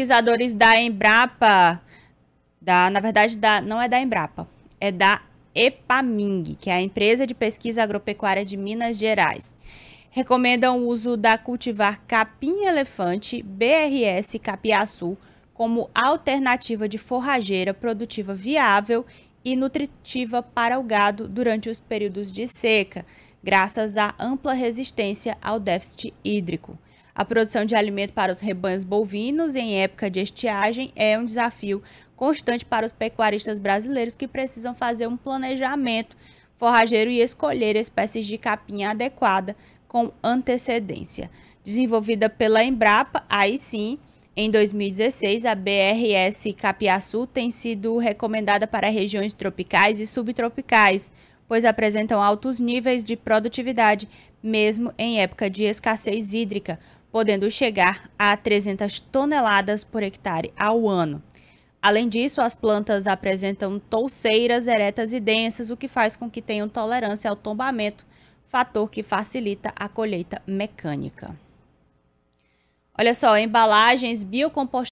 pesquisadores da Embrapa, da, na verdade, da, não é da Embrapa, é da EPAMING, que é a empresa de pesquisa agropecuária de Minas Gerais. Recomendam o uso da cultivar capim-elefante, BRS capiaçu, como alternativa de forrageira produtiva viável e nutritiva para o gado durante os períodos de seca, graças à ampla resistência ao déficit hídrico. A produção de alimento para os rebanhos bovinos em época de estiagem é um desafio constante para os pecuaristas brasileiros que precisam fazer um planejamento forrageiro e escolher espécies de capinha adequada com antecedência. Desenvolvida pela Embrapa, aí sim, em 2016, a BRS Capiaçu tem sido recomendada para regiões tropicais e subtropicais, pois apresentam altos níveis de produtividade, mesmo em época de escassez hídrica, podendo chegar a 300 toneladas por hectare ao ano. Além disso, as plantas apresentam touceiras eretas e densas, o que faz com que tenham tolerância ao tombamento, fator que facilita a colheita mecânica. Olha só, embalagens biocompostáveis